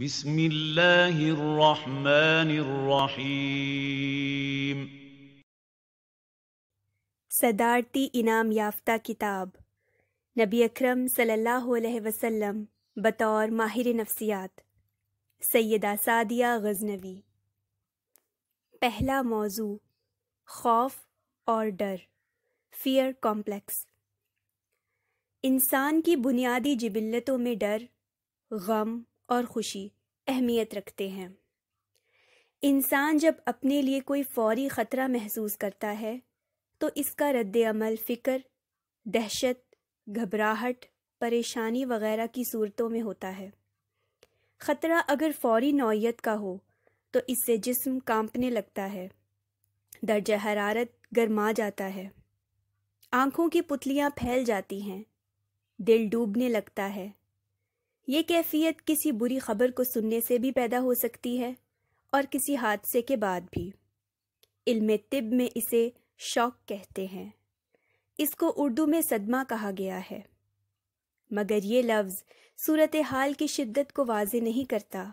بسم الله الرحمن الرحيم सदारती इनाम याफ्ता किताब नबी अकरम सल्लल्लाहु अलैहि वसल्लम बतौर माहिर नफ्सियात सैदा सादिया गजनवी पहला मौजू खौफ और डर फियर कॉम्प्लेक्स इंसान की बुनियादी जिबिल्लतों में डर गम और खुशी अहमियत रखते हैं इंसान जब अपने लिए कोई फौरी ख़तरा महसूस करता है तो इसका रद्द अमल फ़िक्र दहशत घबराहट परेशानी वगैरह की सूरतों में होता है ख़तरा अगर फौरी नौीयत का हो तो इससे जिस्म कांपने लगता है दर्ज हरारत गरमा जाता है आँखों की पुतलियाँ फैल जाती हैं दिल डूबने लगता है ये कैफियत किसी बुरी खबर को सुनने से भी पैदा हो सकती है और किसी हादसे के बाद भी इल्म तिब में इसे शौक कहते हैं इसको उर्दू में सदमा कहा गया है मगर ये लफ्ज़ सूरत हाल की शिद्दत को वाज नहीं करता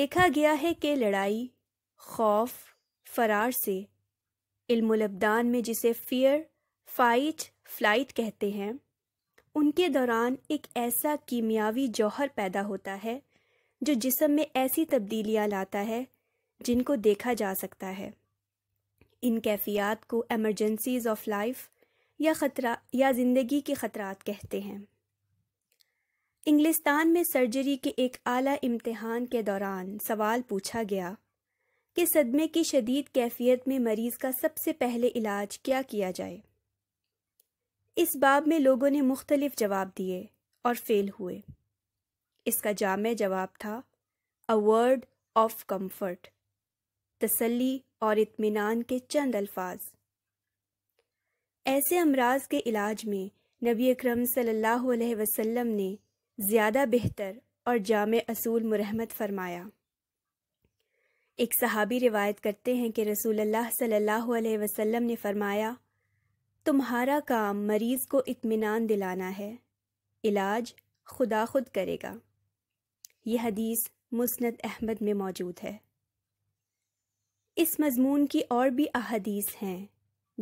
देखा गया है कि लड़ाई खौफ फरार से इल्मुलबदान में जिसे फियर फाइट फ्लाइट कहते हैं उनके दौरान एक ऐसा कीमियावी जौहर पैदा होता है जो जिसम में ऐसी तब्दीलियां लाता है जिनको देखा जा सकता है इन कैफियत को एमरजेंसीज ऑफ लाइफ या ख़तरा या ज़िंदगी के ख़तरात कहते हैं इंग्लिस्तान में सर्जरी के एक आला इम्तहान के दौरान सवाल पूछा गया कि सदमे की शदीद कैफियत में मरीज़ का सबसे पहले इलाज क्या किया जाए इस बाब में लोगों ने मुख्तलिफ जवाब दिए और फेल हुए इसका जाम जवाब था अ वर्ड ऑफ कम्फर्ट तसली और इतमान के चंद अल्फाज ऐसे अमराज के इलाज में नबी अक्रम सम ने ज़्यादा बेहतर और जाम असूल मुरहमत फरमाया एक सहाबी रिवायत करते हैं कि रसूल अल्लाह सल्लल्लाहु अलैहि वसल्लम ने फरमाया तुम्हारा काम मरीज को इत्मीनान दिलाना है इलाज खुदा खुद करेगा यह हदीस मुस्नद अहमद में मौजूद है इस मजमून की और भी अहदीस हैं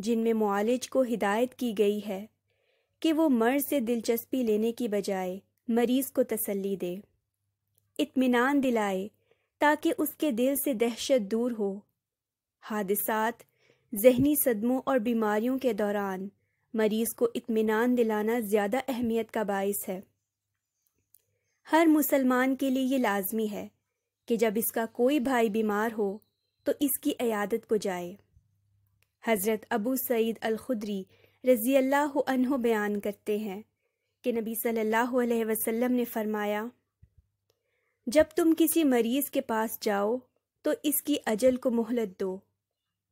जिनमें मालिज को हिदायत की गई है कि वो मर्ज से दिलचस्पी लेने की बजाय मरीज को तसल्ली दे इत्मीनान दिलाए ताकि उसके दिल से दहशत दूर हो हादसात जहनी सदमों और बीमारियों के दौरान मरीज को इत्मीनान दिलाना ज़्यादा अहमियत का बायस है हर मुसलमान के लिए ये लाजमी है कि जब इसका कोई भाई बीमार हो तो इसकी अयादत को जाए हज़रत अबू सईद अलखुदरी रज़ी अल्लाह अनहो बयान करते हैं कि नबी सल्लल्लाहु अलैहि वसल्लम ने फरमाया जब तुम किसी मरीज़ के पास जाओ तो इसकी अजल को मोहलत दो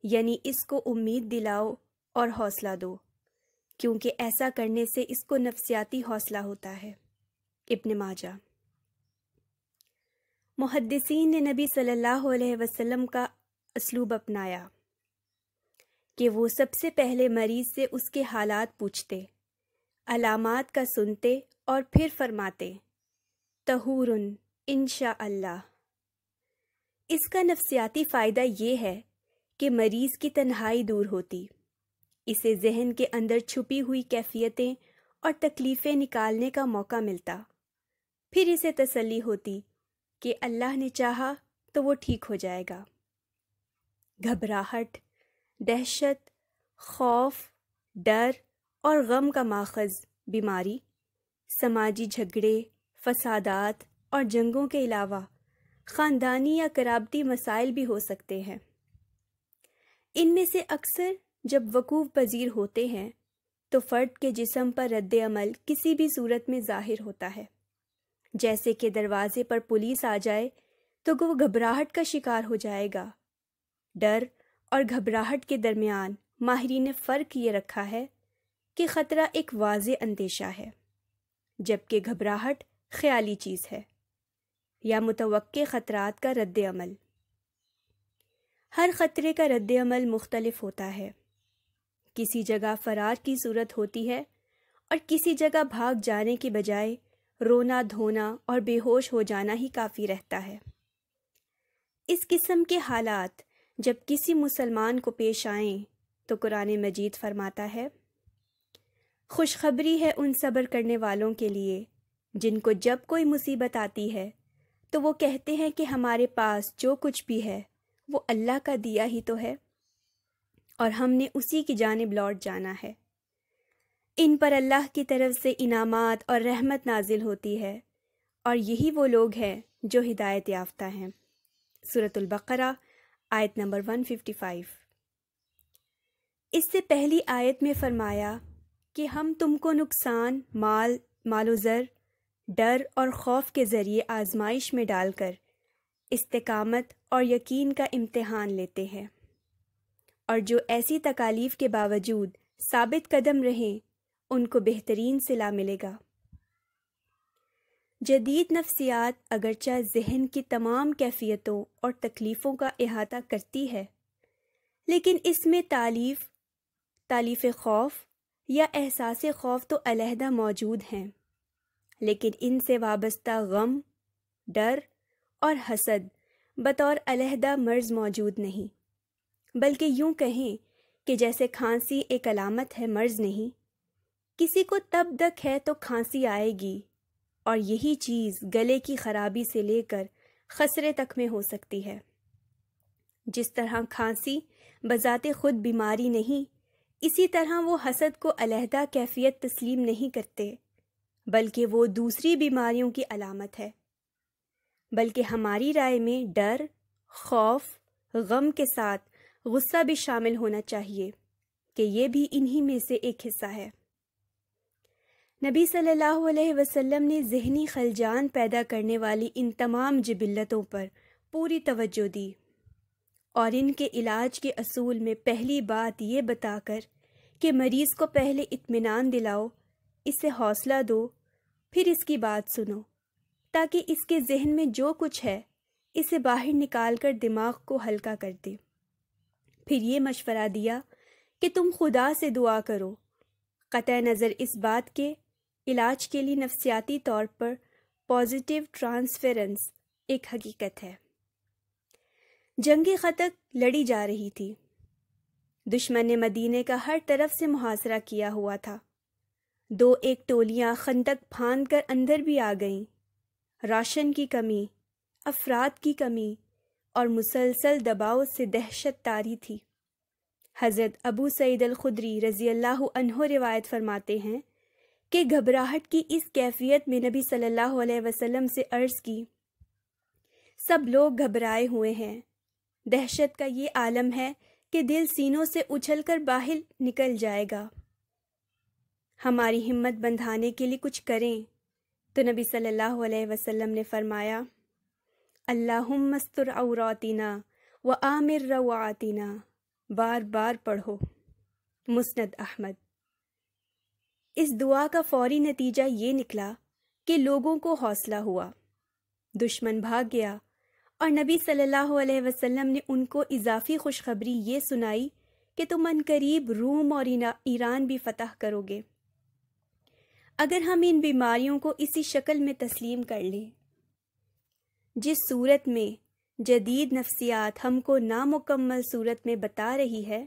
यानी इसको उम्मीद दिलाओ और हौसला दो क्योंकि ऐसा करने से इसको नफ्सियाती हौसला होता है इब्ने माजा मुहदसिन ने नबी सल्लल्लाहु अलैहि वसल्लम का असलूब अपनाया कि वो सबसे पहले मरीज से उसके हालात पूछते अलामत का सुनते और फिर फरमाते तहूरन इनशा अल्लाह इसका नफ्सियाती फ़ायदा ये है कि मरीज़ की तन्हाई दूर होती इसे जहन के अंदर छुपी हुई कैफियतें और तकलीफ़ें निकालने का मौका मिलता फिर इसे तसल्ली होती कि अल्लाह ने चाहा तो वो ठीक हो जाएगा घबराहट दहशत खौफ डर और गम का माखज बीमारी समाजी झगड़े फसादात और जंगों के अलावा ख़ानदानी या कराबती मसाइल भी हो सकते हैं इनमें से अक्सर जब वकूफ़ पजीर होते हैं तो फ़र्द के जिसम पर रद्द अमल किसी भी सूरत में ज़ाहिर होता है जैसे कि दरवाजे पर पुलिस आ जाए तो वो घबराहट का शिकार हो जाएगा डर और घबराहट के दरमियान माहरी ने फ़र्क ये रखा है कि ख़तरा एक वाज अंदेशा है जबकि घबराहट ख्याली चीज़ है या मुतव ख़तरा का रद्द अमल हर ख़तरे का रद्द अमल मुख्तलफ होता है किसी जगह फरार की सूरत होती है और किसी जगह भाग जाने के बजाय रोना धोना और बेहोश हो जाना ही काफ़ी रहता है इस किस्म के हालात जब किसी मुसलमान को पेश आएं तो कुरान मजीद फरमाता है खुशखबरी है उन सब्र करने वालों के लिए जिनको जब कोई मुसीबत आती है तो वो कहते हैं कि हमारे पास जो कुछ भी है वो अल्लाह का दिया ही तो है और हमने उसी की जानब लौट जाना है इन पर अल्लाह की तरफ से इनामात और रहमत नाजिल होती है और यही वो लोग हैं जो हिदायत याफ्ता हैं सूरतुल्बकरा आयत नंबर 155 इससे पहली आयत में फरमाया कि हम तुमको नुकसान माल मालोजर डर और खौफ के ज़रिए आजमाइश में डालकर इस्तकामत और यकीन का इम्तहान लेते हैं और जो ऐसी तकालीफ के बावजूद साबित कदम रहें उनको बेहतरीन सिला मिलेगा जदीद नफ्सियात अगरचा जहन की तमाम कैफियतों और तकलीफ़ों का अहाता करती है लेकिन इसमें तालीफ तालीफ खौफ या एहसास खौफ तो अलहदा मौजूद हैं लेकिन इनसे वाबस्ता गम डर और हसद बतौर अलहदा मर्ज मौजूद नहीं बल्कि यूं कहें कि जैसे खांसी एक अलामत है मर्ज नहीं किसी को तब तक है तो खांसी आएगी और यही चीज़ गले की खराबी से लेकर खसरे तक में हो सकती है जिस तरह खांसी बजाते खुद बीमारी नहीं इसी तरह वो हसद को अलहदा कैफियत तस्लीम नहीं करते बल्कि वो दूसरी बीमारियों की अलामत है बल्कि हमारी राय में डर खौफ गम के साथ गुस्सा भी शामिल होना चाहिए कि यह भी इन्हीं में से एक हिस्सा है नबी सल्लल्लाहु अलैहि वसल्लम ने जहनी खलजान पैदा करने वाली इन तमाम जबिल्लतों पर पूरी तवज्जो दी और इनके इलाज के असूल में पहली बात ये बताकर कि मरीज़ को पहले इत्मीनान दिलाओ इसे हौसला दो फिर इसकी बात सुनो ताकि इसके जहन में जो कुछ है इसे बाहर निकाल कर दिमाग को हल्का कर दे फिर ये मशवरा दिया कि तुम खुदा से दुआ करो क़त नज़र इस बात के इलाज के लिए नफसियाती तौर पर पॉजिटिव ट्रांसफेरेंस एक हकीकत है जंगी खतक लड़ी जा रही थी दुश्मन ने मदीने का हर तरफ से मुहासरा किया हुआ था दो एक टोलियां खंदक फांद कर अंदर भी आ गईं राशन की कमी अफराद की कमी और मुसलसल दबाव से दहशत तारी थी हज़रत अबू सईद अल-खुदरी रज़ी अल्लाह अनहो रिवायत फरमाते हैं कि घबराहट की इस कैफियत में नबी सल्लल्लाहु अलैहि वसल्लम से अर्ज़ की सब लोग घबराए हुए हैं दहशत का ये आलम है कि दिल सीनों से उछलकर बाहर निकल जाएगा हमारी हिम्मत बंधाने के लिए कुछ करें तो नबी सल्लल्लाहु अलैहि वसल्लम ने फरमाया अल्लाहुम्मस्तुर औरातिना व आमिर रवातिना बार बार पढ़ो मुस्नद अहमद इस दुआ का फौरी नतीजा ये निकला कि लोगों को हौसला हुआ दुश्मन भाग गया और नबी सल्लल्लाहु अलैहि वसल्लम ने उनको इजाफी खुशखबरी ये सुनाई कि तुम अनकरीब रूम और ईरान भी फतह करोगे अगर हम इन बीमारियों को इसी शक्ल में तस्लीम कर लें जिस सूरत में जदीद नफ्सियात हमको नामुकम्मल सूरत में बता रही है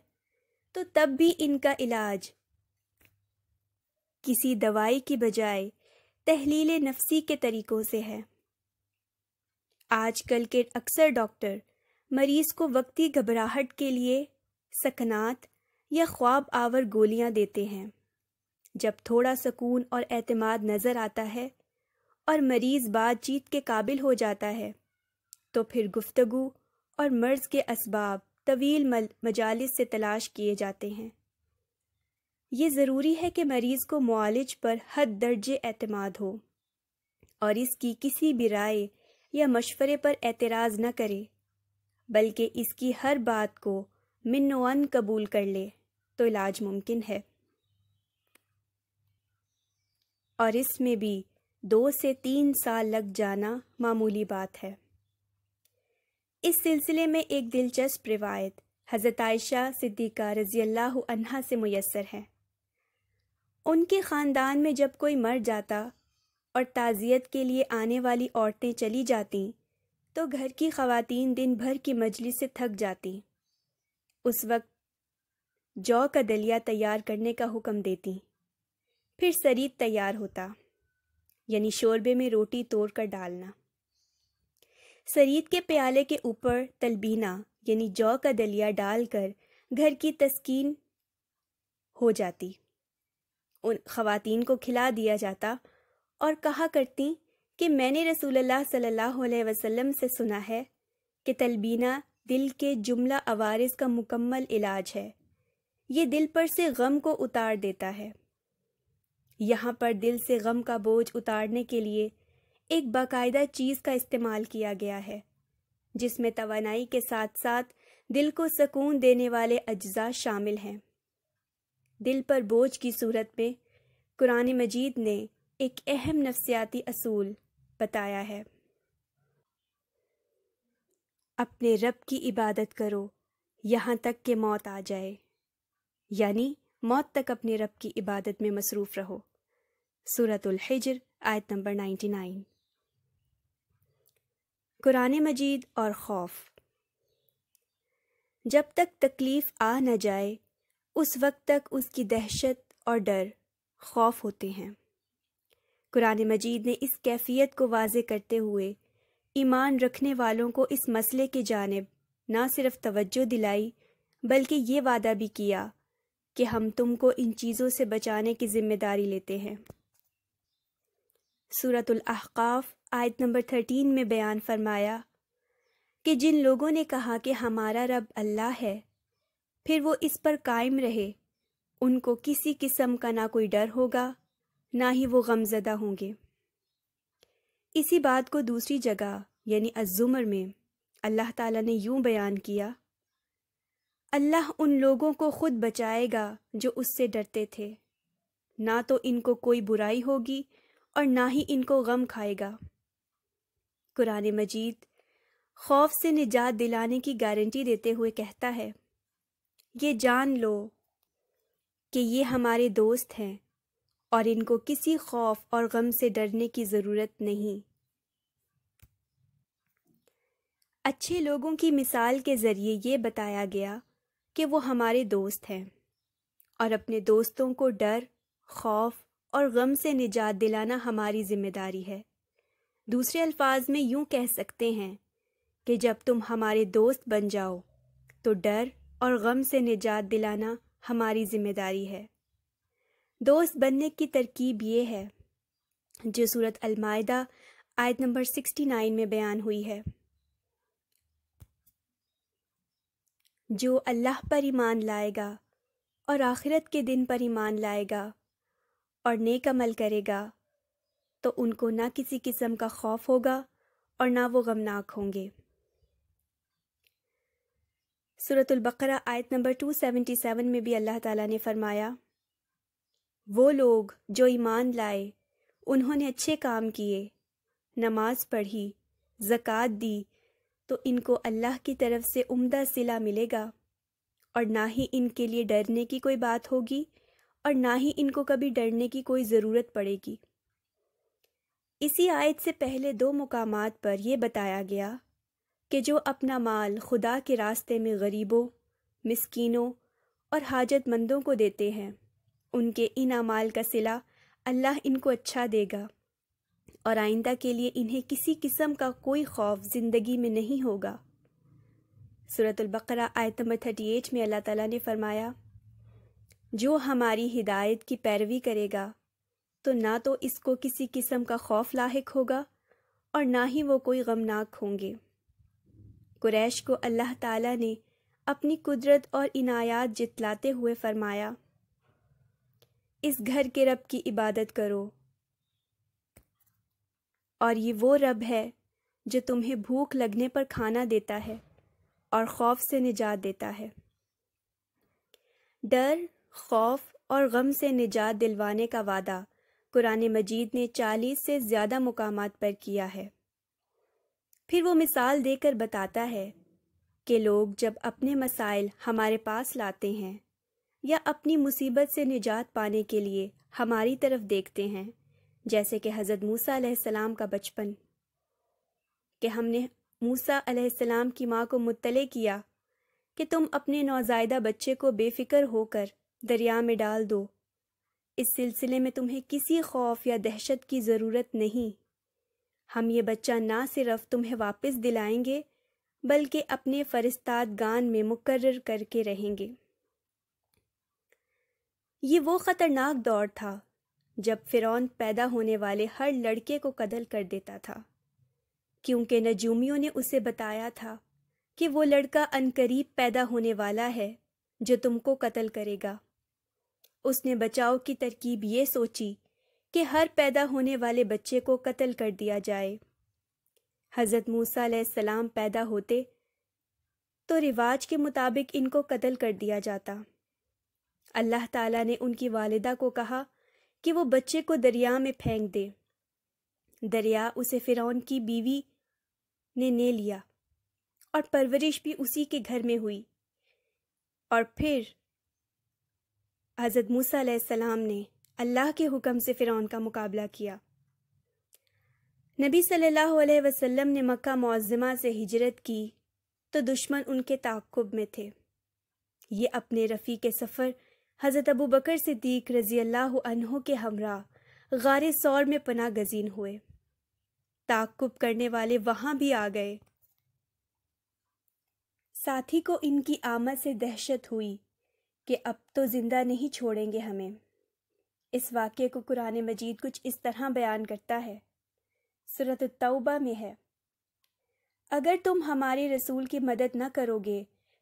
तो तब भी इनका इलाज किसी दवाई की बजाय तहलील नफसी के तरीक़ों से है आजकल के अक्सर डॉक्टर मरीज़ को वक्ती घबराहट के लिए सकनात या ख्वाब आवर गोलियां देते हैं जब थोड़ा सुकून और एतमाद नज़र आता है और मरीज़ बातचीत के काबिल हो जाता है तो फिर गुफ्तगु और मर्ज़ के इसबाब तवील मजालस से तलाश किए जाते हैं ये ज़रूरी है कि मरीज़ को मालज पर हद दर्जे एतमाद हो और इसकी किसी भी राय या मशवरे पर एतराज़ न करे बल्कि इसकी हर बात को मिनोअन कबूल कर ले तो इलाज मुमकिन है और इसमें भी दो से तीन साल लग जाना मामूली बात है इस सिलसिले में एक दिलचस्प रिवायत हज़रत आयशा सिद्दीका रज़ी अल्लाह अनहा से मैसर है उनके ख़ानदान में जब कोई मर जाता और ताज़ियत के लिए आने वाली औरतें चली जाती तो घर की खवतिन दिन भर की मजलिस से थक जाती उस वक्त जौ का दलिया तैयार करने का हुक्म देती फिर शरीर तैयार होता यानी शोरबे में रोटी तोड़कर डालना शरीर के प्याले के ऊपर तलबीना यानी जौ का दलिया डालकर घर की तस्कीन हो जाती उन खातिन को खिला दिया जाता और कहा करती कि मैंने रसूलुल्लाह सल्लल्लाहु अलैहि वसल्लम से सुना है कि तलबीना दिल के जुमला आवारज का मुकम्मल इलाज है ये दिल पर से गम को उतार देता है यहाँ पर दिल से गम का बोझ उतारने के लिए एक बाकायदा चीज़ का इस्तेमाल किया गया है जिसमें तवानाई के साथ साथ दिल को सकून देने वाले अज्जा शामिल हैं दिल पर बोझ की सूरत में कुरान मजीद ने एक अहम नफसियाती असूल बताया है अपने रब की इबादत करो यहाँ तक के मौत आ जाए यानी मौत तक अपने रब की इबादत में मसरूफ़ रहो सूरत हिजर आयत नंबर नाइन कुरान मजीद और खौफ जब तक तकलीफ़ आ न जाए उस वक्त तक उसकी दहशत और डर खौफ होते हैं कुरान मजीद ने इस कैफियत को वाज करते हुए ईमान रखने वालों को इस मसले की जानब ना सिर्फ तवज्जो दिलाई बल्कि ये वादा भी किया कि हम तुमको इन चीज़ों से बचाने की ज़िम्मेदारी लेते हैं सूरत अहकाफ आयत नंबर थर्टीन में बयान फरमाया कि जिन लोगों ने कहा कि हमारा रब अल्लाह है फिर वो इस पर कायम रहे उनको किसी किस्म का ना कोई डर होगा ना ही वो गमजदा होंगे इसी बात को दूसरी जगह यानी अजुमर में अल्लाह ताला ने यूं बयान किया अल्लाह उन लोगों को खुद बचाएगा जो उससे डरते थे ना तो इनको कोई बुराई होगी और ना ही इनको गम खाएगा कुरान मजीद खौफ से निजात दिलाने की गारंटी देते हुए कहता है ये जान लो कि ये हमारे दोस्त हैं और इनको किसी खौफ और गम से डरने की ज़रूरत नहीं अच्छे लोगों की मिसाल के ज़रिए ये बताया गया कि वो हमारे दोस्त हैं और अपने दोस्तों को डर खौफ और गम से निजात दिलाना हमारी जिम्मेदारी है दूसरे अल्फाज में यूं कह सकते हैं कि जब तुम हमारे दोस्त बन जाओ तो डर और गम से निजात दिलाना हमारी जिम्मेदारी है दोस्त बनने की तरकीब यह है जो सूरत अलमायदा आयत नंबर सिक्सटी नाइन में बयान हुई है जो अल्लाह पर ईमान लाएगा और आखिरत के दिन पर ईमान लाएगा और नेक अमल करेगा तो उनको ना किसी किस्म का खौफ होगा और ना वो गमनाक होंगे सूरतुल्बकरा आयत नंबर 277 में भी अल्लाह ताला ने फरमाया वो लोग जो ईमान लाए उन्होंने अच्छे काम किए नमाज पढ़ी ज़क़़त दी तो इनको अल्लाह की तरफ से उम्दा सिला मिलेगा और ना ही इनके लिए डरने की कोई बात होगी और ना ही इनको कभी डरने की कोई ज़रूरत पड़ेगी इसी आयत से पहले दो मकाम पर यह बताया गया कि जो अपना माल खुदा के रास्ते में गरीबों मिसकीनों और हाजतमंदों को देते हैं उनके इन अमाल का सिला अल्लाह इनको अच्छा देगा और आइंदा के लिए इन्हें किसी किस्म का कोई खौफ ज़िंदगी में नहीं होगा सूरतुल्बकरा आयत नंबर थर्टी एट में अल्लाह ताला ने फरमाया जो हमारी हिदायत की पैरवी करेगा तो ना तो इसको किसी किस्म का खौफ लाक होगा और ना ही वो कोई गमनाक होंगे कुरैश को अल्लाह ताला ने अपनी कुदरत और इनायात जितलाते हुए फरमाया इस घर के रब की इबादत करो और ये वो रब है जो तुम्हें भूख लगने पर खाना देता है और खौफ से निजात देता है डर खौफ और गम से निजात दिलवाने का वादा कुरान मजीद ने चालीस से ज़्यादा मकाम पर किया है फिर वो मिसाल देकर बताता है कि लोग जब अपने मसाइल हमारे पास लाते हैं या अपनी मुसीबत से निजात पाने के लिए हमारी तरफ देखते हैं जैसे कि हज़रत मूसा सलाम का बचपन कि हमने मूसा सलाम की माँ को मुतले किया कि तुम अपने नौजायदा बच्चे को बेफिक्र होकर दरिया में डाल दो इस सिलसिले में तुम्हें किसी खौफ या दहशत की ज़रूरत नहीं हम ये बच्चा ना सिर्फ तुम्हें वापस दिलाएंगे बल्कि अपने फरिस्ताद गान में मुकर्र करके रहेंगे ये वो ख़तरनाक दौर था जब फ़िरौन पैदा होने वाले हर लड़के को कदल कर देता था क्योंकि नजूमियों ने उसे बताया था कि वो लड़का अनकरीब पैदा होने वाला है जो तुमको कत्ल करेगा उसने बचाव की तरकीब ये सोची कि हर पैदा होने वाले बच्चे को कत्ल कर दिया जाए हज़रत मूसा सलाम पैदा होते तो रिवाज के मुताबिक इनको कत्ल कर दिया जाता अल्लाह ताला ने उनकी वालिदा को कहा कि वो बच्चे को दरिया में फेंक दे दरिया उसे फ़िरौन की बीवी ने ने लिया और परवरिश भी उसी के घर में हुई और फिर हज़रत मूसा ने अल्लाह के हुक्म से फ़िरौन का मुकाबला किया नबी सल्लल्लाहु अलैहि वसल्लम ने मक्का मुआज़मा से हिजरत की तो दुश्मन उनके ताकुब में थे ये अपने रफ़ी के सफ़र हज़रत अबू बकर सिद्दीक रज़ी अल्लाह अनहों के हमरा गार सौर में पना गजीन हुए ताकुब करने वाले वहाँ भी आ गए साथी को इनकी आमद से दहशत हुई कि अब तो ज़िंदा नहीं छोड़ेंगे हमें इस वाक्य को कुरान मजीद कुछ इस तरह बयान करता है सूरत तौबा में है अगर तुम हमारे रसूल की मदद न करोगे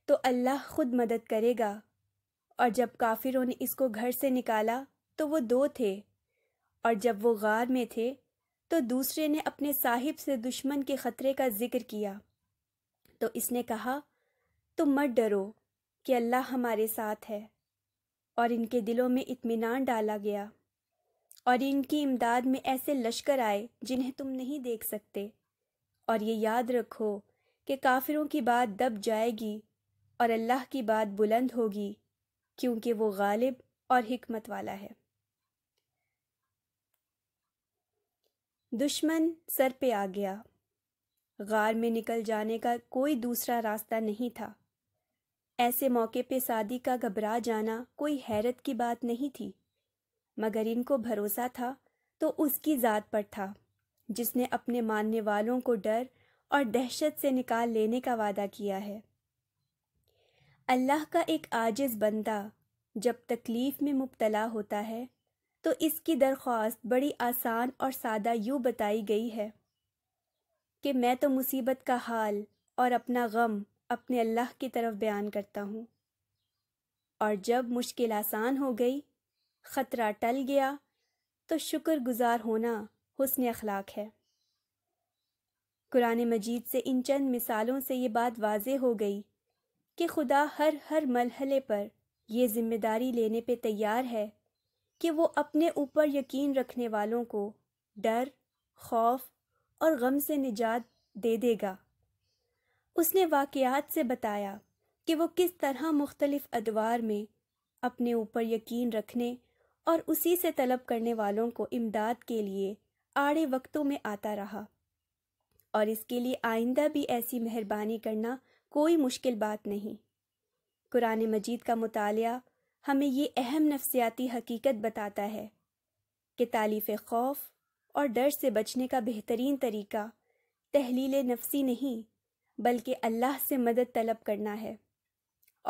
तो अल्लाह खुद मदद करेगा और जब काफिरों ने इसको घर से निकाला तो वो दो थे और जब वो गार में थे तो दूसरे ने अपने साहिब से दुश्मन के ख़तरे का जिक्र किया तो इसने कहा तुम मत डरो कि अल्लाह हमारे साथ है और इनके दिलों में इत्मीनान डाला गया और इनकी इमदाद में ऐसे लश्कर आए जिन्हें तुम नहीं देख सकते और ये याद रखो कि काफिरों की बात दब जाएगी और अल्लाह की बात बुलंद होगी क्योंकि वो गालिब और हिकमत वाला है दुश्मन सर पे आ गया गार में निकल जाने का कोई दूसरा रास्ता नहीं था ऐसे मौके पे सादी का घबरा जाना कोई हैरत की बात नहीं थी मगर इनको भरोसा था तो उसकी ज़ात पर था जिसने अपने मानने वालों को डर और दहशत से निकाल लेने का वादा किया है अल्लाह का एक आजिज़ बंदा जब तकलीफ़ में मुबतला होता है तो इसकी दरख्वास्त बड़ी आसान और सादा यूँ बताई गई है कि मैं तो मुसीबत का हाल और अपना गम अपने अल्लाह की तरफ बयान करता हूँ और जब मुश्किल आसान हो गई ख़तरा टल गया तो शुक्र गुजार होना हसन अखलाक है कुरान मजीद से इन चंद मिसालों से ये बात वाज हो गई कि खुदा हर हर मरहले पर यह जिम्मेदारी लेने पे तैयार है कि वो अपने ऊपर यकीन रखने वालों को डर खौफ और गम से निजात दे देगा उसने वाकयात से बताया कि वो किस तरह मुख्तलिफ अदवार में अपने ऊपर यकीन रखने और उसी से तलब करने वालों को इमदाद के लिए आड़े वक्तों में आता रहा और इसके लिए आइंदा भी ऐसी मेहरबानी करना कोई मुश्किल बात नहीं कुरान मजीद का मताल हमें ये अहम नफ्सियाती हकीकत बताता है कि तालीफ़ खौफ और डर से बचने का बेहतरीन तरीका तहलील नफसी नहीं बल्कि अल्लाह से मदद तलब करना है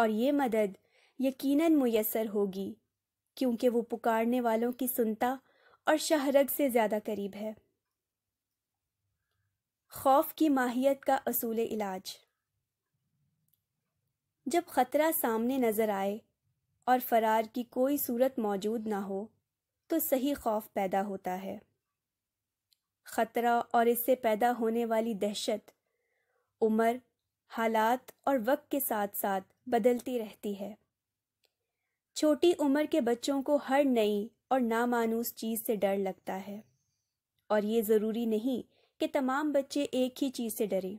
और ये मदद यकीनन मुयसर होगी क्योंकि वो पुकारने वालों की सुनता और शहरग से ज़्यादा करीब है खौफ की माहियत का असूल इलाज जब ख़तरा सामने नज़र आए और फ़रार की कोई सूरत मौजूद ना हो तो सही खौफ पैदा होता है ख़तरा और इससे पैदा होने वाली दहशत उम्र हालात और वक्त के साथ साथ बदलती रहती है छोटी उम्र के बच्चों को हर नई और नामानूस चीज़ से डर लगता है और ये ज़रूरी नहीं कि तमाम बच्चे एक ही चीज़ से डरें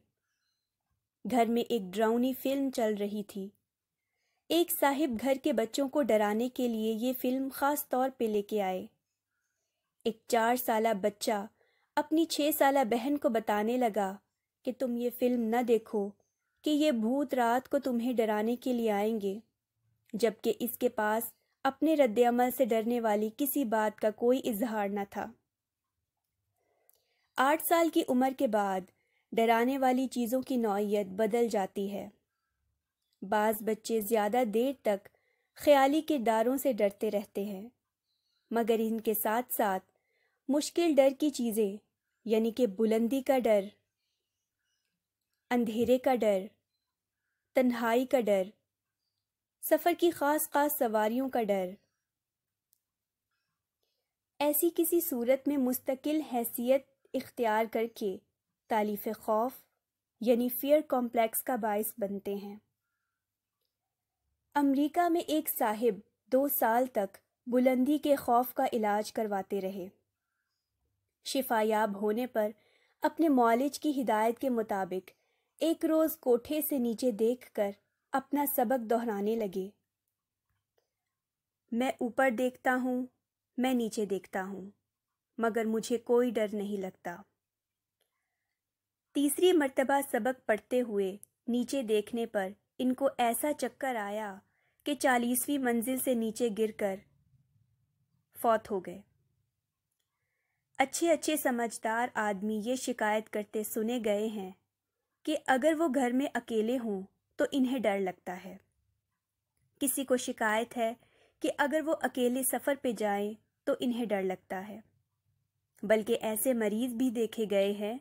घर में एक ड्राउनी फिल्म चल रही थी एक साहिब घर के बच्चों को डराने के लिए ये फिल्म ख़ास तौर पे लेके आए एक चार साल बच्चा अपनी छः साल बहन को बताने लगा कि तुम ये फिल्म न देखो कि ये भूत रात को तुम्हें डराने के लिए आएंगे जबकि इसके पास अपने रद्दमल से डरने वाली किसी बात का कोई इजहार न था आठ साल की उम्र के बाद डराने वाली चीज़ों की नौीयत बदल जाती है बाज बच्चे ज़्यादा देर तक ख्याली किरदारों से डरते रहते हैं मगर इनके साथ साथ मुश्किल डर की चीज़ें यानी कि बुलंदी का डर अंधेरे का डर तन्हाई का डर सफ़र की ख़ास ख़ास सवारियों का डर ऐसी किसी सूरत में मुस्तकिल हैसियत इख्तियार करके तालीफ खौफ यानी फियर कॉम्प्लेक्स का बायस बनते हैं अमेरिका में एक साहिब दो साल तक बुलंदी के खौफ का इलाज करवाते रहे शिफायाब होने पर अपने मॉलिज की हिदायत के मुताबिक एक रोज कोठे से नीचे देखकर अपना सबक दोहराने लगे मैं ऊपर देखता हूं मैं नीचे देखता हूं मगर मुझे कोई डर नहीं लगता तीसरी मर्तबा सबक पढ़ते हुए नीचे देखने पर इनको ऐसा चक्कर आया कि चालीसवीं मंजिल से नीचे गिरकर फौत हो गए अच्छे अच्छे समझदार आदमी ये शिकायत करते सुने गए हैं कि अगर वो घर में अकेले हों तो इन्हें डर लगता है किसी को शिकायत है कि अगर वो अकेले सफ़र पे जाएं तो इन्हें डर लगता है बल्कि ऐसे मरीज भी देखे गए हैं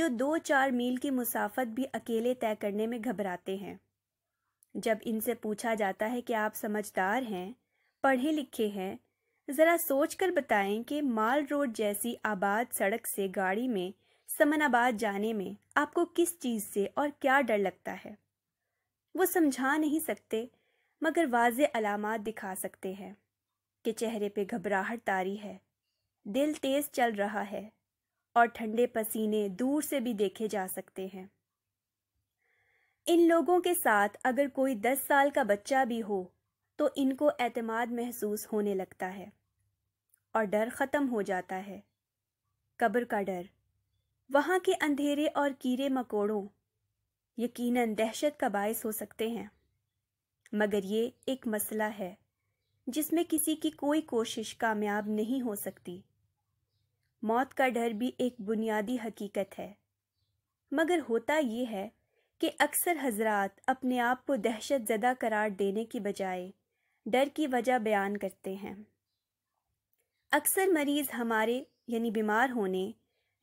जो दो चार मील की मुसाफत भी अकेले तय करने में घबराते हैं जब इनसे पूछा जाता है कि आप समझदार हैं पढ़े लिखे हैं ज़रा सोच कर बताएं कि माल रोड जैसी आबाद सड़क से गाड़ी में समनाबाद जाने में आपको किस चीज़ से और क्या डर लगता है वो समझा नहीं सकते मगर वाज अलामत दिखा सकते हैं कि चेहरे पे घबराहट तारी है दिल तेज़ चल रहा है और ठंडे पसीने दूर से भी देखे जा सकते हैं इन लोगों के साथ अगर कोई दस साल का बच्चा भी हो तो इनको एतमाद महसूस होने लगता है और डर ख़त्म हो जाता है कब्र का डर वहां के अंधेरे और कीड़े मकोड़ों यकीनन दहशत का बायस हो सकते हैं मगर ये एक मसला है जिसमें किसी की कोई कोशिश कामयाब नहीं हो सकती मौत का डर भी एक बुनियादी हकीकत है मगर होता ये है कि अक्सर हजरात अपने आप को दहशत ज़दा करार देने की बजाय डर की वजह बयान करते हैं अक्सर मरीज़ हमारे यानी बीमार होने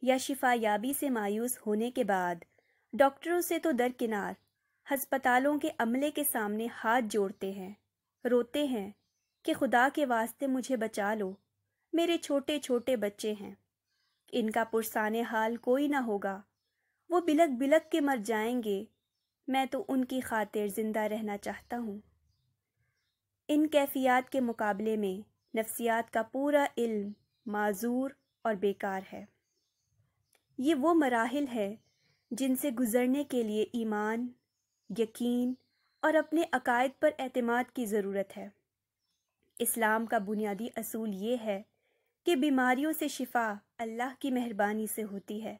या शिफायाबी से मायूस होने के बाद डॉक्टरों से तो दरकिनार हस्पतालों के अमले के सामने हाथ जोड़ते हैं रोते हैं कि खुदा के वास्ते मुझे बचा लो मेरे छोटे छोटे बच्चे हैं इनका पुरसान हाल कोई ना होगा वो बिलक बिलक के मर जाएंगे मैं तो उनकी खातिर ज़िंदा रहना चाहता हूँ इन कैफियत के मुकाबले में नफ्सियात का पूरा इल्म माजूर और बेकार है ये वो मराहल है जिनसे गुज़रने के लिए ईमान यकीन और अपने अकायद पर अतमाद की ज़रूरत है इस्लाम का बुनियादी असूल ये है कि बीमारियों से शिफा अल्लाह की मेहरबानी से होती है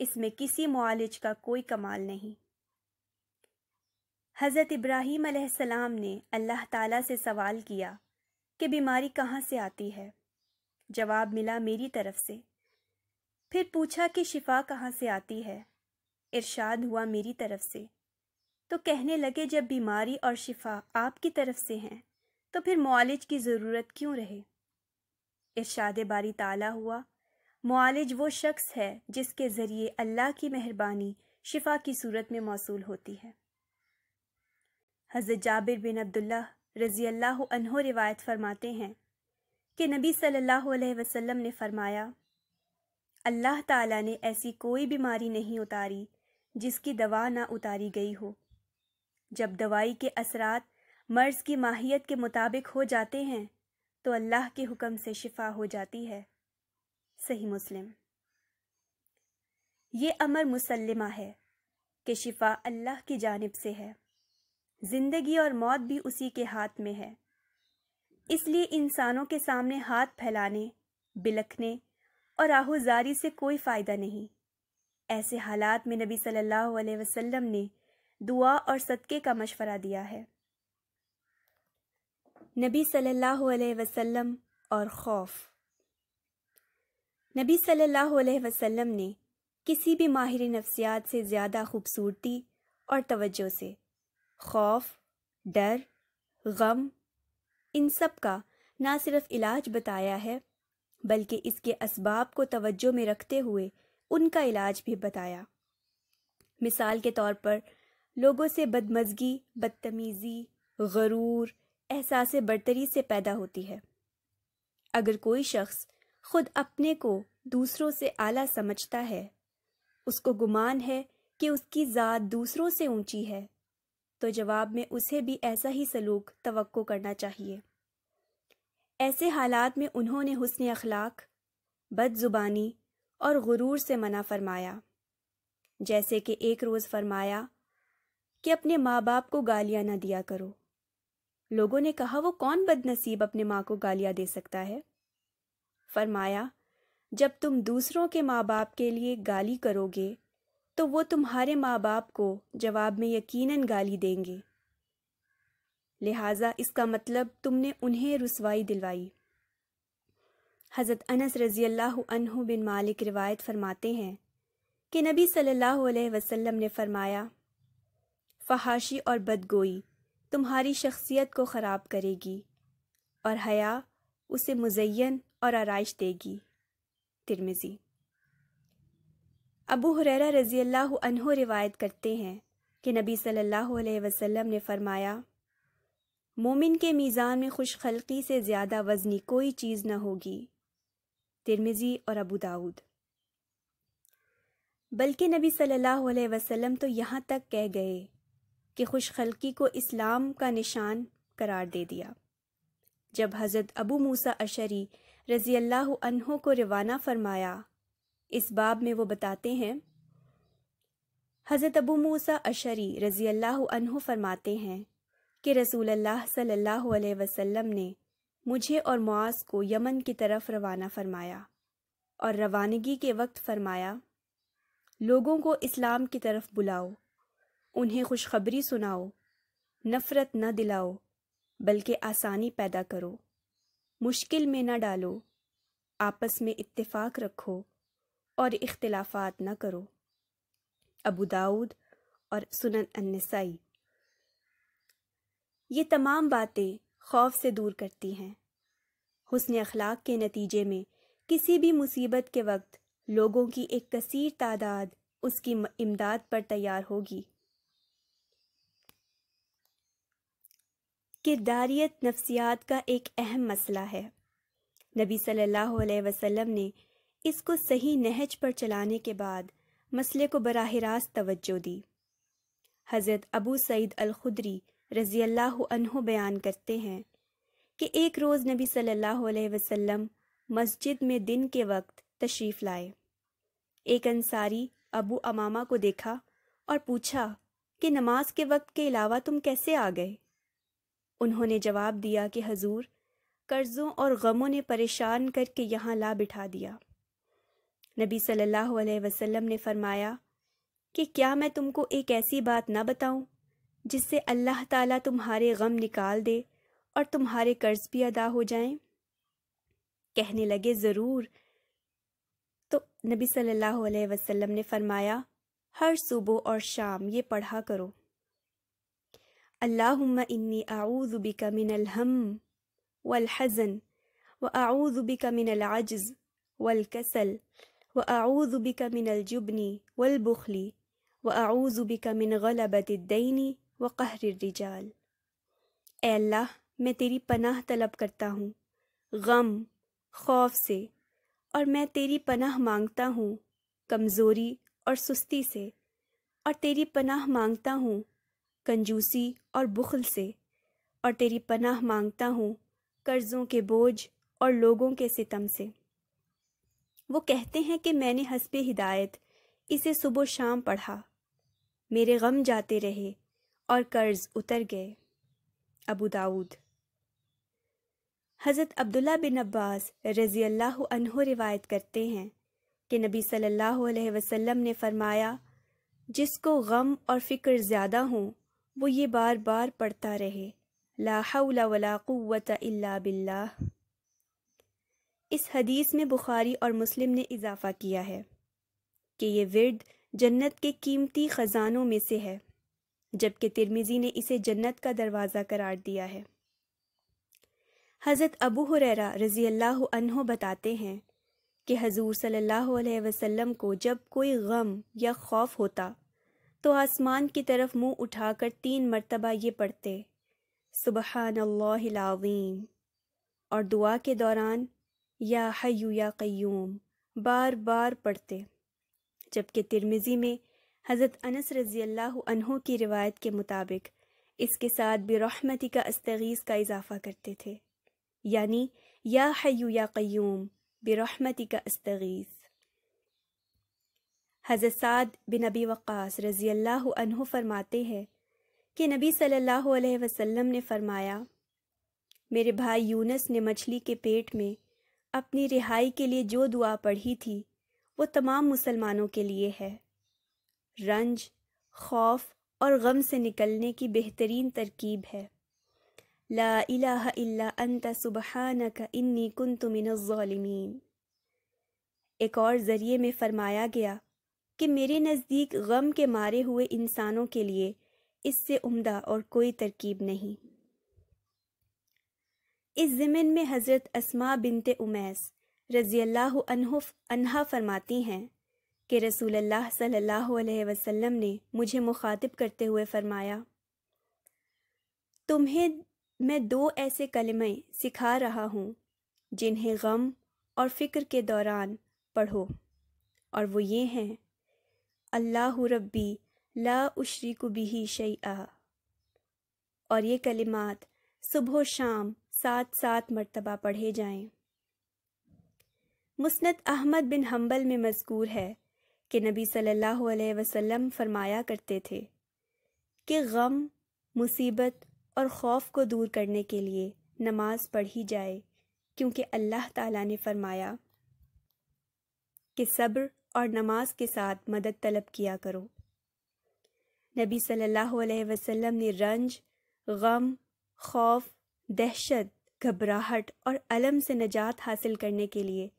इसमें किसी मालज का कोई कमाल नहीं हज़रत इब्राहीम सलाम ने अल्लाह ताला से सवाल किया कि बीमारी कहाँ से आती है जवाब मिला मेरी तरफ से फिर पूछा कि शिफा कहाँ से आती है इरशाद हुआ मेरी तरफ से तो कहने लगे जब बीमारी और शिफा आपकी तरफ से हैं तो फिर मालिज की ज़रूरत क्यों रहे इरशाद बारी ताला हुआ मालिज वो शख्स है जिसके ज़रिए अल्लाह की मेहरबानी शिफा की सूरत में मौसू होती है हज़रत जाबिर बिन अब्दुल्ला रज़ी अल्लाह रिवायत फरमाते हैं कि नबी सल्लल्लाहु अलैहि वसल्लम ने फरमाया अल्लाह ताला ने ऐसी कोई बीमारी नहीं उतारी जिसकी दवा ना उतारी गई हो जब दवाई के असरात मर्ज़ की माहियत के मुताबिक हो जाते हैं तो अल्लाह के हुक्म से शिफा हो जाती है सही मुस्लिम ये अमर मुसलमा है कि शिफा अल्लाह की जानब से है ज़िंदगी और मौत भी उसी के हाथ में है इसलिए इंसानों के सामने हाथ फैलाने बिलखने और आहुजारी से कोई फ़ायदा नहीं ऐसे हालात में नबी सल्लल्लाहु अलैहि वसल्लम ने दुआ और सदक़े का मशवरा दिया है नबी सल्लल्लाहु अलैहि वसल्लम और खौफ नबी सल्लल्लाहु अलैहि वसल्लम ने किसी भी माहिर नफ्सियात से ज़्यादा खूबसूरती और तवज्जो से खौफ डर गम इन सब का ना सिर्फ इलाज बताया है बल्कि इसके इसबाब को तवज्जो में रखते हुए उनका इलाज भी बताया मिसाल के तौर पर लोगों से बदमजगी बदतमीज़ी गरूर एहसास बरतरी से पैदा होती है अगर कोई शख्स खुद अपने को दूसरों से आला समझता है उसको गुमान है कि उसकी ज़ात दूसरों से ऊंची है तो जवाब में उसे भी ऐसा ही सलूक तवक्को करना चाहिए ऐसे हालात में उन्होंने हुस्न अखलाक बदजुबानी और गुरूर से मना फरमाया जैसे कि एक रोज़ फरमाया कि अपने माँ बाप को गालियाँ ना दिया करो लोगों ने कहा वो कौन बदनसीब अपने माँ को गालियाँ दे सकता है फरमाया जब तुम दूसरों के माँ बाप के लिए गाली करोगे तो वो तुम्हारे माँ बाप को जवाब में यकीनन गाली देंगे लिहाजा इसका मतलब तुमने उन्हें रसवाई दिलवाई हज़रत अनस रज़ी अल्लाह बिन मालिक रिवायत फरमाते हैं कि नबी सल्लल्लाहु अलैहि वसल्लम ने फरमाया फहाशी और बदगोई तुम्हारी शख्सियत को ख़राब करेगी और हया उसे मुजैन और आरइश देगी तिरमिज़ी अबू हुररा रज़ी अल्लाह रिवायत करते हैं कि नबी सल्लल्लाहु अलैहि वसल्लम ने फरमाया मोमिन के मीज़ान में खुश खलकी से ज़्यादा वज़नी कोई चीज़ न होगी तिरमिज़ी और अबू दाऊद बल्कि नबी सल्लल्लाहु अलैहि वसल्लम तो यहाँ तक कह गए कि खुश खलकी को इस्लाम का निशान करार दे दिया जब हज़रत अबू मूसा अशरी रज़ी अल्लाह को रवाना फरमाया इस बाब में वो बताते हैं हज़रत अबू मूसा अशरी रज़ी अल्लाह फरमाते हैं कि रसूल अल्लाह सल्लल्लाहु अलैहि वसल्लम ने मुझे और मुआज को यमन की तरफ रवाना फरमाया और रवानगी के वक्त फरमाया लोगों को इस्लाम की तरफ बुलाओ उन्हें खुशखबरी सुनाओ नफ़रत न दिलाओ बल्कि आसानी पैदा करो मुश्किल में न डालो आपस में इत्तेफाक रखो और इख्तलाफात न करो अबू दाऊद और सुनन अन्नसाई ये तमाम बातें खौफ से दूर करती हैं हुसन अखलाक के नतीजे में किसी भी मुसीबत के वक्त लोगों की एक कसीर तादाद उसकी इमदाद पर तैयार होगी किरदारियत नफ्सियात का एक अहम मसला है नबी सल्लल्लाहु अलैहि वसल्लम ने इसको सही नहज पर चलाने के बाद मसले को बराह रास्त तवज्जो दी हज़रत अबू सईद खुदरी रज़ी अल्लाह बयान करते हैं कि एक रोज़ नबी सल्लल्लाहु अलैहि वसल्लम मस्जिद में दिन के वक्त तशरीफ़ लाए एक अंसारी अबू अमामा को देखा और पूछा कि नमाज के वक्त के अलावा तुम कैसे आ गए उन्होंने जवाब दिया कि हजूर कर्ज़ों और गमों ने परेशान करके यहाँ ला बिठा दिया नबी सल्लल्लाहु अलैहि वसल्लम ने फरमाया कि क्या मैं तुमको एक ऐसी बात ना बताऊं जिससे अल्लाह ताला तुम्हारे गम निकाल दे और तुम्हारे कर्ज भी अदा हो जाएं? कहने लगे ज़रूर तो नबी सल्लल्लाहु अलैहि वसल्लम ने फरमाया हर सुबह और शाम ये पढ़ा करो अल्लाहुम्मा इन्नी आऊज़ बिका मिनल हम वल हज़न व आऊज़ बिका मिनल आजज़ वल कसल व आऊज़ बिका मिनल जुबनी वल बुखली व आऊज़ बिका मिन गलबत दैनी व कहर रिजाल एल्ला मैं तेरी पनाह तलब करता हूँ गम खौफ से और मैं तेरी पनाह मांगता हूँ कमज़ोरी और सुस्ती से और तेरी पनाह मांगता हूँ कंजूसी और बुखल से और तेरी पनाह मांगता हूँ कर्ज़ों के बोझ और लोगों के सितम से वो कहते हैं कि मैंने हसब हिदायत इसे सुबह शाम पढ़ा मेरे गम जाते रहे और कर्ज उतर गए अबू दाऊद हज़रत अब्दुल्ला बिन अब्बास रज़ी अल्लाह रिवायत करते हैं कि नबी सल्लल्लाहु अलैहि वसल्लम ने फरमाया जिसको गम और फ़िक्र ज़्यादा हो वो ये बार बार पढ़ता रहे ला इस हदीस में बुखारी और मुस्लिम ने इजाफ़ा किया है कि ये विर्द जन्नत के कीमती ख़जानों में से है जबकि तिरमिज़ी ने इसे जन्नत का दरवाज़ा करार दिया है हज़रत अबू हुरैरा रज़ी अल्लाह अनहो बताते हैं कि हजूर सल्लल्लाहु अलैहि वसल्लम को जब कोई गम या खौफ होता तो आसमान की तरफ मुंह उठाकर तीन मरतबा ये पढ़ते सुबहानल्लाम और दुआ के दौरान या हयू या क्यूम बार बार पढ़ते जबकि तिरमिज़ी में हज़रत अनस रज़ी अल्लाह की रिवायत के मुताबिक इसके साथ बिरहमती का अस्तगीज़ का इजाफ़ा करते थे यानी या हयु या क्यूम बिरहमती का अस्तगीज़ हज़रत साद बिन अबी वक़ास रज़ी अल्लाह फरमाते हैं कि नबी सल्लल्लाहु अलैहि वसल्लम ने फरमाया मेरे भाई यूनस ने मछली के पेट में अपनी रिहाई के लिए जो दुआ पढ़ी थी वो तमाम मुसलमानों के लिए है रंज खौफ और गम से निकलने की बेहतरीन तरकीब है ला इलाहा इल्ला अंत सुबहानक इन्नी कुंतु मिनज़्ज़ालिमीन एक और ज़रिए में फरमाया गया कि मेरे नज़दीक गम के मारे हुए इंसानों के लिए इससे उम्दा और कोई तरकीब नहीं इस ज़िमन में हज़रत असमा बिनते उमैस रज़ी अल्लाह अनहा फरमाती हैं कि रसूल अल्लाह सल्लल्लाहु अलैहि वसल्लम ने मुझे मुखातिब करते हुए फरमाया तुम्हें मैं दो ऐसे कलमे सिखा रहा हूँ जिन्हें गम और फ़िक्र के दौरान पढ़ो और वो ये हैं अल्लाह रब्बी ला भी बिही शई और ये कलिमात सुबह शाम सात सात मरतबा पढ़े जाएं। मुस्नत अहमद बिन हम्बल में मजकूर है कि नबी सल्लल्लाहु अलैहि वसल्लम फरमाया करते थे कि गम मुसीबत और खौफ को दूर करने के लिए नमाज पढ़ी जाए क्योंकि अल्लाह ताला ने फरमाया कि सब्र और नमाज के साथ मदद तलब किया करो नबी सल्लल्लाहु अलैहि वसल्लम ने रंज गम खौफ दहशत घबराहट और अलम से निजात हासिल करने के लिए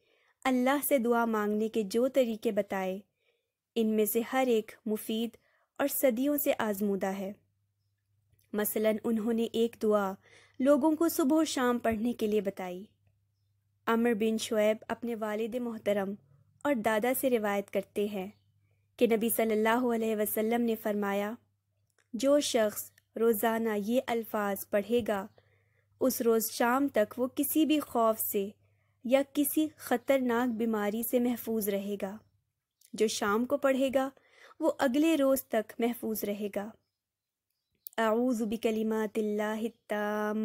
अल्लाह से दुआ मांगने के जो तरीके बताए इनमें से हर एक मुफीद और सदियों से आजमूदा है मसलन उन्होंने एक दुआ लोगों को सुबह और शाम पढ़ने के लिए बताई अमर बिन शुएब अपने वालिद मोहतरम और दादा से रिवायत करते हैं कि नबी सल्लल्लाहु अलैहि वसल्लम ने फरमाया जो शख्स रोज़ाना ये अल्फाज पढ़ेगा उस रोज़ शाम तक वो किसी भी खौफ से या किसी ख़तरनाक बीमारी से महफूज रहेगा जो शाम को पढ़ेगा वो अगले रोज़ तक महफूज रहेगा आऊज़ बिकलिमातिल्लाम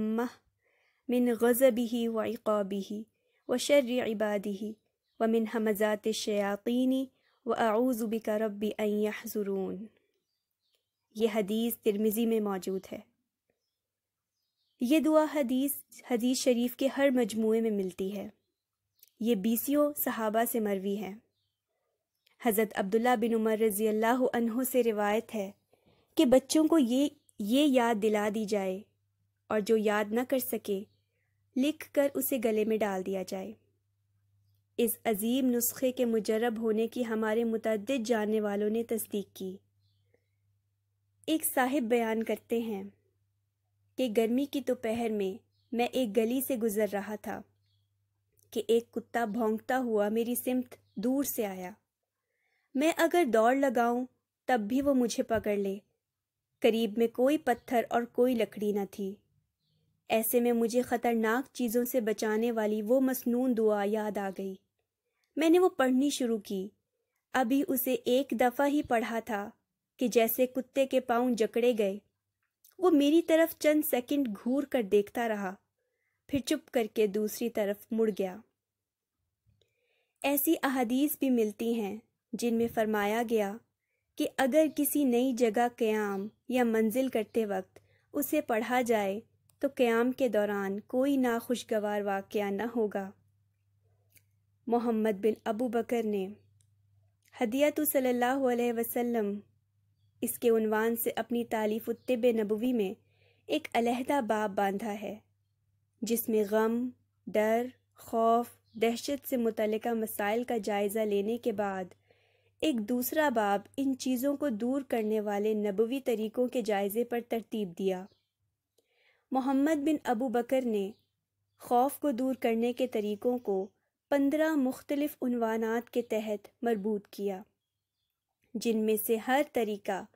मिन गज़बी व इक़ाबी व शर इबादी व मिन हमज़ात शयातीनी व आऊज़ का रबी अजरून ये हदीस तिरमिज़ी में मौजूद है ये दुआ हदीस हदीस शरीफ के हर मजमू में मिलती है ये बीसियों सहाबा से मरवी है हज़रत अब्दुल्ला बिन उमर रज़ी अल्लाह से रिवायत है कि बच्चों को ये ये याद दिला दी जाए और जो याद ना कर सके लिख कर उसे गले में डाल दिया जाए इस अजीम नुस्खे के मुजरब होने की हमारे मुतद जानने वालों ने तस्दीक की एक साहिब बयान करते हैं कि गर्मी की दोपहर में मैं एक गली से गुज़र रहा था कि एक कुत्ता भोंगता हुआ मेरी सिमत दूर से आया मैं अगर दौड़ लगाऊं तब भी वो मुझे पकड़ ले करीब में कोई पत्थर और कोई लकड़ी न थी ऐसे में मुझे ख़तरनाक चीज़ों से बचाने वाली वो मसनून दुआ याद आ गई मैंने वो पढ़नी शुरू की अभी उसे एक दफ़ा ही पढ़ा था कि जैसे कुत्ते के पाँव जकड़े गए वो मेरी तरफ चंद सेकंड घूर कर देखता रहा फिर चुप करके दूसरी तरफ मुड़ गया ऐसी अहदीस भी मिलती हैं जिनमें फरमाया गया कि अगर किसी नई जगह क़्याम या मंजिल करते वक्त उसे पढ़ा जाए तो क़्याम के दौरान कोई नाखुशगवार वाक़ न होगा मोहम्मद बिन अबू बकर ने हदियत सल्लल्लाहु अलैहि वसल्लम इसके उनवान से अपनी तालीफ़ उत्तब नबवी में एक अलहदा बाब बांधा है जिसमें गम डर खौफ दहशत से मुतलका मसाइल का जायज़ा लेने के बाद एक दूसरा बाब इन चीज़ों को दूर करने वाले नबवी तरीक़ों के जायज़े पर तरतीब दिया मोहम्मद बिन अबू बकर ने खौफ को दूर करने के तरीक़ों को पंद्रह मुख्तलिफ के तहत मरबूत किया जिनमें से हर तरीका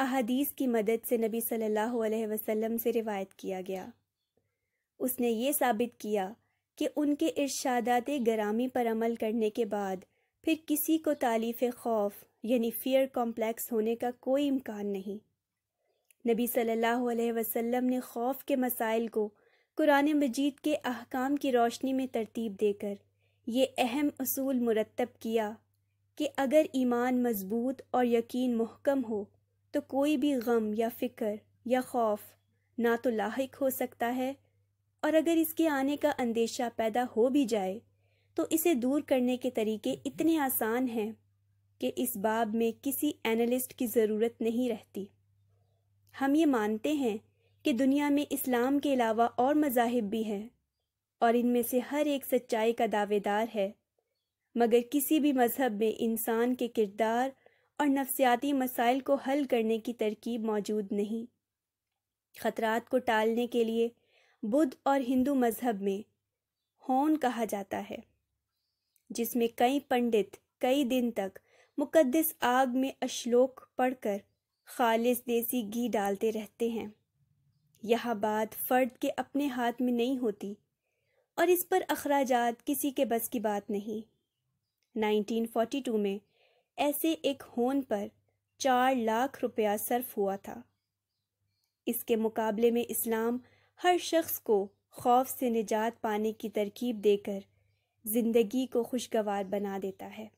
अहदीस की मदद से नबी सल्लल्लाहु अलैहि वसल्लम से रिवायत किया गया उसने ये साबित किया कि उनके इर्शादात गरामी पर अमल करने के बाद फिर किसी को तालीफ़ खौफ यानी फ़ियर कॉम्प्लेक्स होने का कोई इम्कान नहीं नबी सल्लल्लाहु अलैहि वसल्लम ने खौफ के मसाइल को कुरान मजीद के अहकाम की रोशनी में तरतीब देकर ये अहम असूल मुरतब किया कि अगर ईमान मजबूत और यकीन महकम हो तो कोई भी गम या फ़िक्र या खौफ ना तो लाक हो सकता है और अगर इसके आने का अंदेशा पैदा हो भी जाए तो इसे दूर करने के तरीके इतने आसान हैं कि इस बाब में किसी एनालिस्ट की ज़रूरत नहीं रहती हम ये मानते हैं कि दुनिया में इस्लाम के अलावा और मजाहब भी हैं और इनमें से हर एक सच्चाई का दावेदार है मगर किसी भी मज़हब में इंसान के किरदार और नफ्सियाती मसाइल को हल करने की तरकीब मौजूद नहीं ख़तरात को टालने के लिए बुद्ध और हिंदू मज़हब में होन कहा जाता है जिसमें कई पंडित कई दिन तक मुकद्दस आग में अश्लोक पढ़कर खालिस देसी घी डालते रहते हैं यह बात फ़र्द के अपने हाथ में नहीं होती और इस पर अखराज किसी के बस की बात नहीं 1942 में ऐसे एक होन पर चार लाख रुपया सर्फ हुआ था इसके मुकाबले में इस्लाम हर शख्स को खौफ से निजात पाने की तरकीब देकर ज़िंदगी को खुशगवार बना देता है